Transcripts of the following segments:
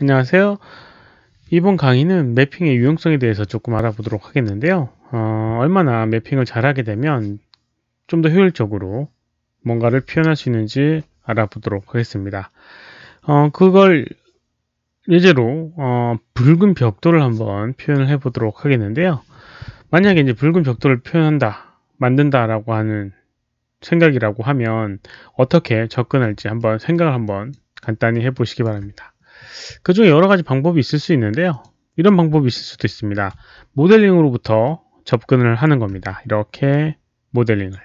안녕하세요. 이번 강의는 매핑의 유용성에 대해서 조금 알아보도록 하겠는데요. 어, 얼마나 매핑을 잘하게 되면 좀 더 효율적으로 뭔가를 표현할 수 있는지 알아보도록 하겠습니다. 어, 그걸 예제로 어, 붉은 벽돌을 한번 표현을 해보도록 하겠는데요. 만약에 이제 붉은 벽돌을 표현한다, 만든다라고 하는 생각이라고 하면 어떻게 접근할지 한번 생각을 한번 간단히 해보시기 바랍니다. 그 중에 여러 가지 방법이 있을 수 있는데요. 이런 방법이 있을 수도 있습니다. 모델링으로부터 접근을 하는 겁니다. 이렇게 모델링을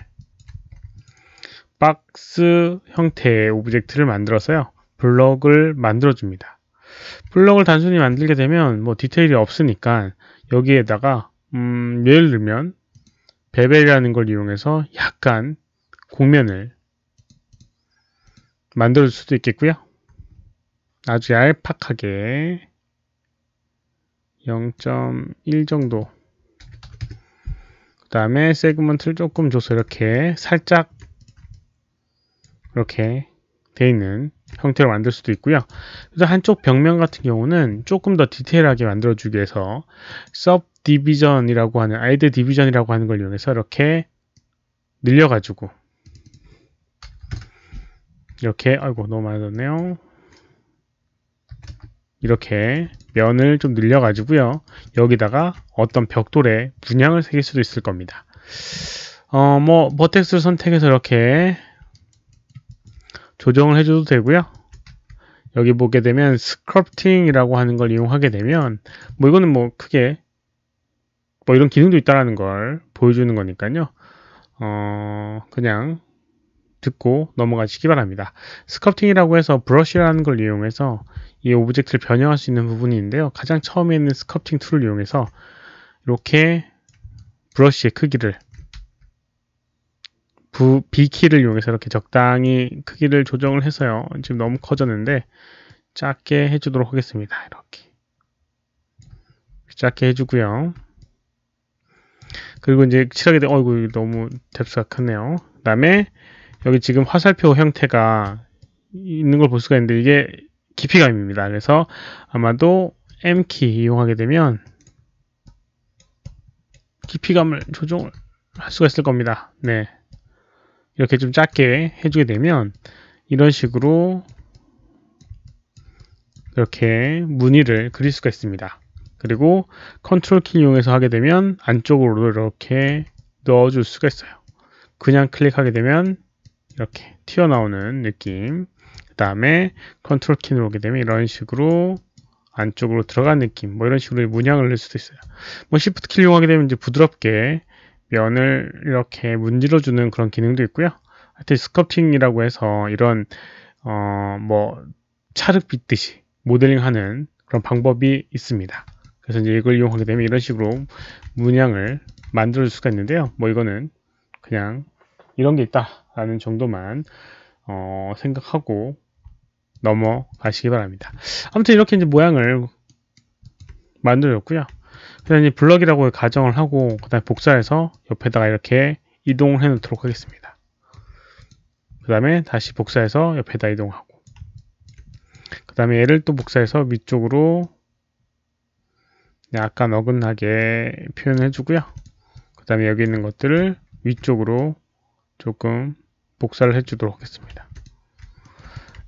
박스 형태의 오브젝트를 만들어서요. 블럭을 만들어줍니다. 블럭을 단순히 만들게 되면 뭐 디테일이 없으니까 여기에다가 음, 예를 들면 베벨이라는 걸 이용해서 약간 공면을 만들 수도 있겠고요. 아주 얄팍하게 0.1 정도 그 다음에 세그먼트를 조금 줘서 이렇게 살짝 이렇게 돼 있는 형태로 만들 수도 있고요. 그래서 한쪽 벽면 같은 경우는 조금 더 디테일하게 만들어주기 위해서 서브 디비전이라고 하는 아이들 디비전이라고 하는 걸 이용해서 이렇게 늘려가지고 이렇게 아이고 너무 많이 넣네요. 이렇게 면을 좀 늘려 가지고요 여기다가 어떤 벽돌에 문양을 새길 수도 있을 겁니다 어 뭐 버텍스를 선택해서 이렇게 조정을 해줘도 되고요 여기 보게 되면 스크럽팅이라고 하는 걸 이용하게 되면 뭐 이거는 뭐 크게 뭐 이런 기능도 있다라는 걸 보여주는 거니까요 어 그냥 듣고 넘어가시기 바랍니다 스크럽팅이라고 해서 브러쉬라는 걸 이용해서 이 오브젝트를 변형할 수 있는 부분이 있는데요. 가장 처음에 있는 스컵팅 툴을 이용해서 이렇게 브러쉬의 크기를 부, B키를 이용해서 이렇게 적당히 크기를 조정을 해서요. 지금 너무 커졌는데 작게 해주도록 하겠습니다. 이렇게 작게 해주고요. 그리고 이제 칠하게 되, 어이구 너무 뎁스가 크네요. 그 다음에 여기 지금 화살표 형태가 있는 걸 볼 수가 있는데 이게 깊이감입니다. 그래서 아마도 M키 이용하게 되면 깊이감을 조정할 수가 있을 겁니다. 네. 이렇게 좀 작게 해주게 되면 이런 식으로 이렇게 무늬를 그릴 수가 있습니다. 그리고 컨트롤 키 이용해서 하게 되면 안쪽으로 이렇게 넣어줄 수가 있어요. 그냥 클릭하게 되면 이렇게 튀어나오는 느낌 그 다음에 컨트롤 키를 오게 되면 이런 식으로 안쪽으로 들어간 느낌 뭐 이런 식으로 문양을 낼 수도 있어요 뭐 시프트 키를 이용하게 되면 이제 부드럽게 면을 이렇게 문질러 주는 그런 기능도 있고요 하여튼 스커팅이라고 해서 이런 어뭐 차륵 빗듯이 모델링 하는 그런 방법이 있습니다 그래서 이제 이걸 이용하게 되면 이런 식으로 문양을 만들 어줄 수가 있는데요 뭐 이거는 그냥 이런 게 있다 라는 정도만 어, 생각하고 넘어가시기 바랍니다. 아무튼 이렇게 이제 모양을 만들었고요. 그다음에 블럭이라고 가정을 하고 그다음에 복사해서 옆에다가 이렇게 이동을 해 놓도록 하겠습니다. 그 다음에 다시 복사해서 옆에다 이동하고 그 다음에 얘를 또 복사해서 위쪽으로 약간 어긋나게 표현 해주고요. 그 다음에 여기 있는 것들을 위쪽으로 조금 복사를 해주도록 하겠습니다.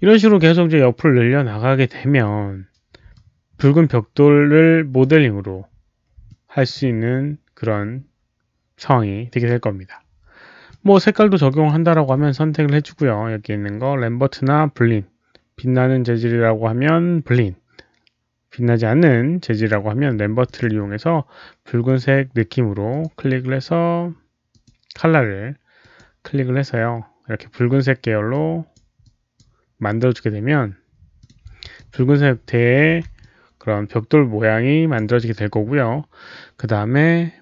이런 식으로 계속 이제 옆을 늘려나가게 되면 붉은 벽돌을 모델링으로 할 수 있는 그런 상황이 되게 될 겁니다. 뭐 색깔도 적용한다라고 하면 선택을 해주고요. 여기 있는 거 램버트나 블린 빛나는 재질이라고 하면 블린 빛나지 않는 재질이라고 하면 램버트를 이용해서 붉은색 느낌으로 클릭을 해서 칼라를 클릭을 해서요. 이렇게 붉은색 계열로 만들어주게 되면 붉은색 대에 그런 벽돌 모양이 만들어지게 될 거고요. 그 다음에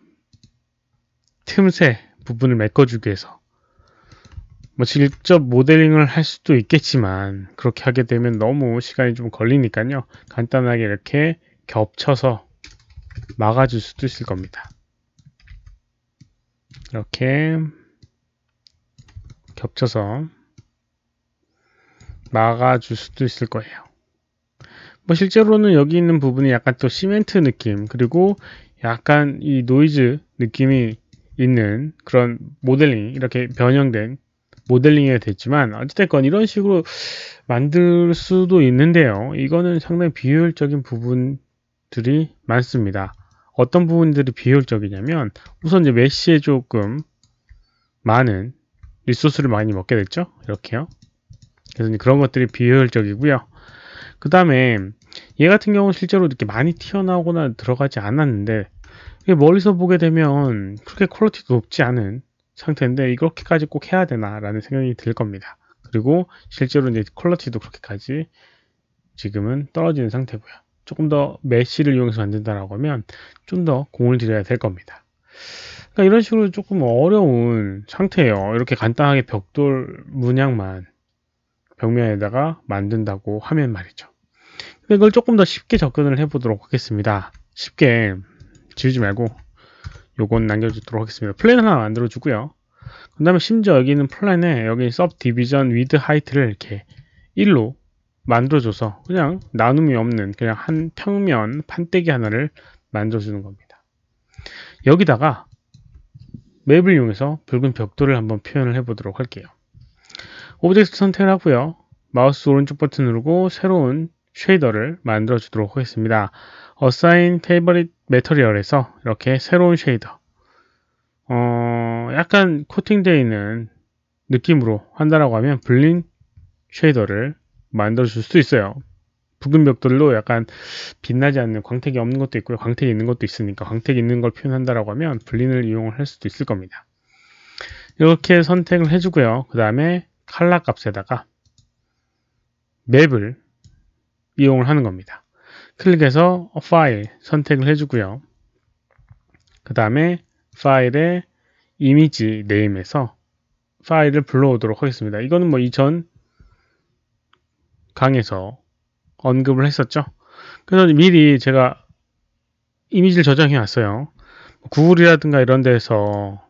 틈새 부분을 메꿔주기 위해서 뭐 직접 모델링을 할 수도 있겠지만 그렇게 하게 되면 너무 시간이 좀 걸리니까요. 간단하게 이렇게 겹쳐서 막아줄 수도 있을 겁니다. 이렇게 겹쳐서 막아줄 수도 있을 거예요. 뭐 실제로는 여기 있는 부분이 약간 또 시멘트 느낌 그리고 약간 이 노이즈 느낌이 있는 그런 모델링 이렇게 변형된 모델링이 됐지만 어찌됐건 이런 식으로 만들 수도 있는데요 이거는 상당히 비효율적인 부분들이 많습니다 어떤 부분들이 비효율적이냐면 우선 이제 메시에 조금 많은 리소스를 많이 먹게 됐죠 이렇게요 그래서 그런 것들이 비효율적이고요. 그 다음에 얘 같은 경우는 실제로 이렇게 많이 튀어나오거나 들어가지 않았는데 멀리서 보게 되면 그렇게 퀄리티도 높지 않은 상태인데 이렇게까지 꼭 해야 되나 라는 생각이 들 겁니다. 그리고 실제로 이제 퀄리티도 그렇게까지 지금은 떨어지는 상태고요. 조금 더 메쉬를 이용해서 만든다라고 하면 좀 더 공을 들여야 될 겁니다. 그러니까 이런 식으로 조금 어려운 상태예요. 이렇게 간단하게 벽돌 문양만 벽면에다가 만든다고 하면 말이죠. 근데 이걸 조금 더 쉽게 접근을 해보도록 하겠습니다. 쉽게 지우지 말고 요건 남겨주도록 하겠습니다. 플랜 하나 만들어주고요. 그 다음에 심지어 여기는 플랜에 여기 subdivision 를 이렇게 1로 만들어줘서 그냥 나눔이 없는 그냥 한 평면 판때기 하나를 만들어주는 겁니다. 여기다가 맵을 이용해서 붉은 벽돌을 한번 표현을 해보도록 할게요. 오브젝트 선택을 하고요. 마우스 오른쪽 버튼 누르고 새로운 쉐이더를 만들어 주도록 하겠습니다. Assign Favorite Material에서 이렇게 새로운 쉐이더 어, 약간 코팅되어 있는 느낌으로 한다라고 하면 블링 쉐이더를 만들어 줄 수도 있어요. 붉은 벽돌로 약간 빛나지 않는 광택이 없는 것도 있고요. 광택이 있는 것도 있으니까 광택이 있는 걸 표현한다라고 하면 블린을 이용할 수도 있을 겁니다. 이렇게 선택을 해주고요. 그 다음에 칼라 값에다가 맵을 이용을 하는 겁니다. 클릭해서 파일 선택을 해주고요. 그 다음에 파일의 이미지 네임에서 파일을 불러오도록 하겠습니다. 이거는 뭐 이전 강에서 언급을 했었죠. 그래서 미리 제가 이미지를 저장해 왔어요. 구글이라든가 이런 데서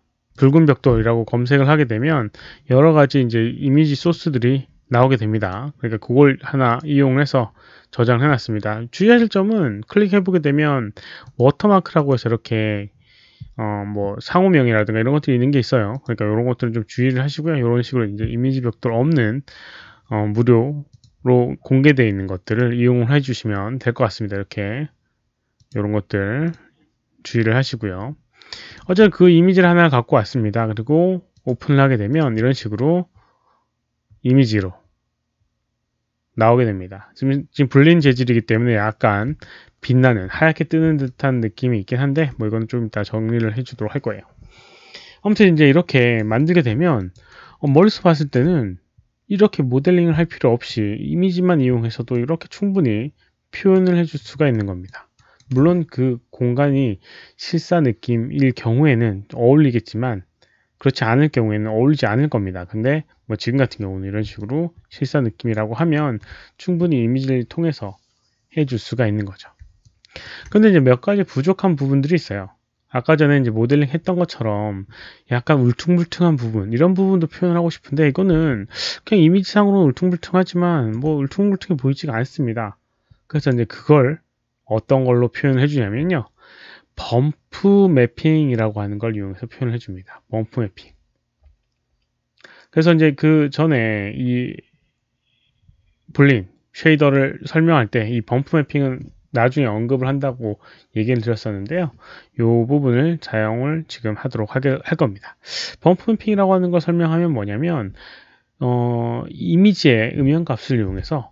붉은 벽돌이라고 검색을 하게 되면 여러 가지 이제 이미지 소스들이 나오게 됩니다. 그러니까 그걸 하나 이용해서 저장해 놨습니다. 주의하실 점은 클릭해 보게 되면 워터마크라고 해서 이렇게 어뭐 상호명이라든가 이런 것들이 있는 게 있어요. 그러니까 이런 것들은 좀 주의를 하시고요. 이런 식으로 이제 이미지 벽돌 없는 어 무료로 공개되어 있는 것들을 이용을 해 주시면 될 것 같습니다. 이렇게 이런 것들 주의를 하시고요. 어제그 이미지를 하나 갖고 왔습니다. 그리고 오픈을 하게 되면 이런 식으로 이미지로 나오게 됩니다. 지금, 지금 불린 재질이기 때문에 약간 빛나는 하얗게 뜨는 듯한 느낌이 있긴 한데 뭐 이건 좀 이따 정리를 해주도록 할 거예요. 아무튼 이제 이렇게 만들게 되면 어, 머리수 봤을 때는 이렇게 모델링을 할 필요 없이 이미지만 이용해서도 이렇게 충분히 표현을 해 줄 수가 있는 겁니다. 물론 그 공간이 실사 느낌일 경우에는 어울리겠지만 그렇지 않을 경우에는 어울리지 않을 겁니다. 근데 뭐 지금 같은 경우는 이런 식으로 실사 느낌이라고 하면 충분히 이미지를 통해서 해줄 수가 있는 거죠. 근데 이제 몇 가지 부족한 부분들이 있어요. 아까 전에 이제 모델링 했던 것처럼 약간 울퉁불퉁한 부분 이런 부분도 표현하고 싶은데 이거는 그냥 이미지상으로는 울퉁불퉁하지만 뭐 울퉁불퉁해 보이지가 않습니다. 그래서 이제 그걸 어떤 걸로 표현 해주냐면요. 범프 매핑이라고 하는 걸 이용해서 표현을 해줍니다. 범프 매핑. 그래서 이제 그 전에 이블링 쉐이더를 설명할 때 이 범프 매핑은 나중에 언급을 한다고 얘기를 드렸었는데요. 이 부분을 자용을 지금 하도록 하게 할 겁니다. 범프 매핑이라고 하는 걸 설명하면 뭐냐면 어, 이미지의 음영 값을 이용해서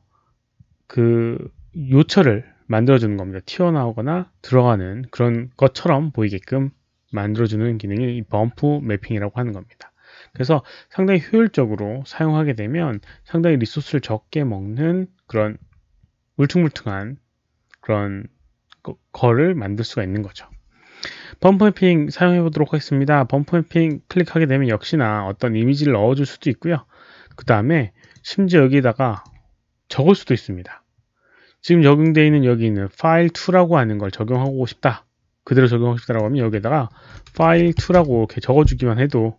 그 요철을 만들어주는 겁니다. 튀어나오거나 들어가는 그런 것처럼 보이게끔 만들어주는 기능이 이 범프 매핑이라고 하는 겁니다. 그래서 상당히 효율적으로 사용하게 되면 상당히 리소스를 적게 먹는 그런 울퉁불퉁한 그런 거를 만들 수가 있는 거죠. 범프 매핑 사용해 보도록 하겠습니다. 범프 매핑 클릭하게 되면 역시나 어떤 이미지를 넣어줄 수도 있고요. 그 다음에 심지어 여기다가 적을 수도 있습니다. 지금 적용되어 있는 여기 있는 file2라고 하는 걸 적용하고 싶다. 그대로 적용하고 싶다라고 하면 여기에다가 file2라고 이렇게 적어주기만 해도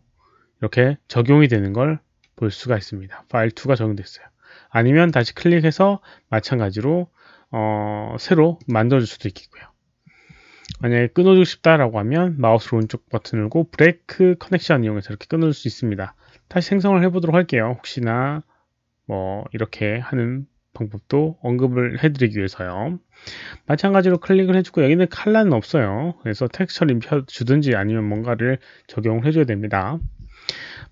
이렇게 적용이 되는 걸 볼 수가 있습니다. file2가 적용됐어요. 아니면 다시 클릭해서 마찬가지로 어, 새로 만들어줄 수도 있겠고요. 만약에 끊어주고 싶다라고 하면 마우스 오른쪽 버튼을 누르고 브레이크 커넥션 이용해서 이렇게 끊어줄 수 있습니다. 다시 생성을 해보도록 할게요. 혹시나 뭐 이렇게 하는 방법도 언급을 해드리기 위해서요. 마찬가지로 클릭을 해주고 여기는 칼라는 없어요. 그래서 텍스처를 입혀주든지 아니면 뭔가를 적용을 해줘야 됩니다.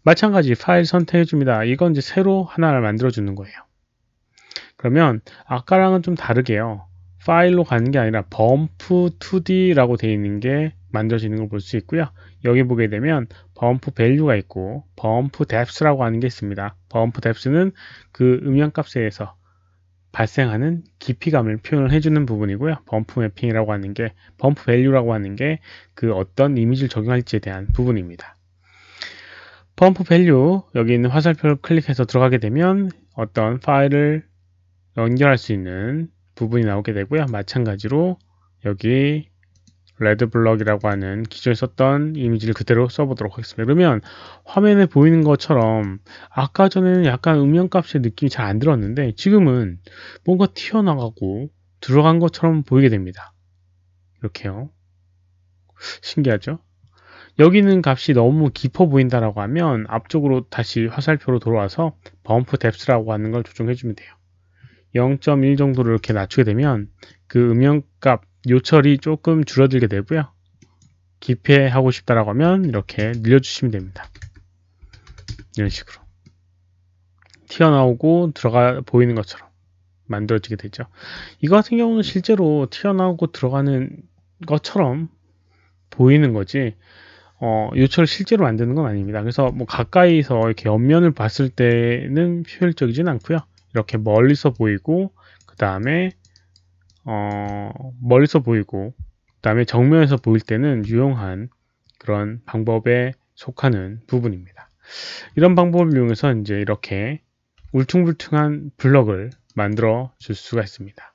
마찬가지 파일 선택해줍니다. 이건 이제 새로 하나를 만들어주는 거예요. 그러면 아까랑은 좀 다르게요. 파일로 가는 게 아니라 범프2d라고 되어 있는 게 만들어지는 걸 볼 수 있고요. 여기 보게 되면 범프 밸류가 있고 범프 뎁스라고 하는 게 있습니다. 범프 뎁스는 그 음향 값에 의해서 발생하는 깊이감을 표현을 해주는 부분이고요. 범프 매핑이라고 하는 게, 범프 밸류라고 하는 게 그 어떤 이미지를 적용할지에 대한 부분입니다. 범프 밸류, 여기 있는 화살표를 클릭해서 들어가게 되면 어떤 파일을 연결할 수 있는 부분이 나오게 되고요. 마찬가지로 여기 레드블럭이라고 하는 기존에 썼던 이미지를 그대로 써보도록 하겠습니다. 그러면 화면에 보이는 것처럼 아까 전에는 약간 음영값의 느낌이 잘 안 들었는데 지금은 뭔가 튀어나가고 들어간 것처럼 보이게 됩니다. 이렇게요. 신기하죠? 여기는 값이 너무 깊어 보인다라고 하면 앞쪽으로 다시 화살표로 돌아와서 범프 뎁스라고 하는 걸 조정해주면 돼요. 0.1 정도로 이렇게 낮추게 되면 그 음영값 요철이 조금 줄어들게 되고요. 기패하고 싶다라고 하면 이렇게 늘려주시면 됩니다. 이런 식으로 튀어나오고 들어가 보이는 것처럼 만들어지게 되죠. 이거 같은 경우는 실제로 튀어나오고 들어가는 것처럼 보이는 거지 어, 요철 실제로 만드는 건 아닙니다. 그래서 뭐 가까이서 이렇게 옆면을 봤을 때는 효율적이진 않고요. 이렇게 멀리서 보이고 그 다음에 어, 멀리서 보이고 그 다음에 정면에서 보일 때는 유용한 그런 방법에 속하는 부분입니다. 이런 방법을 이용해서 이제 이렇게 울퉁불퉁한 블럭을 만들어 줄 수가 있습니다.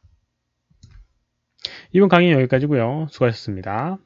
이번 강의 여기까지고요. 수고하셨습니다.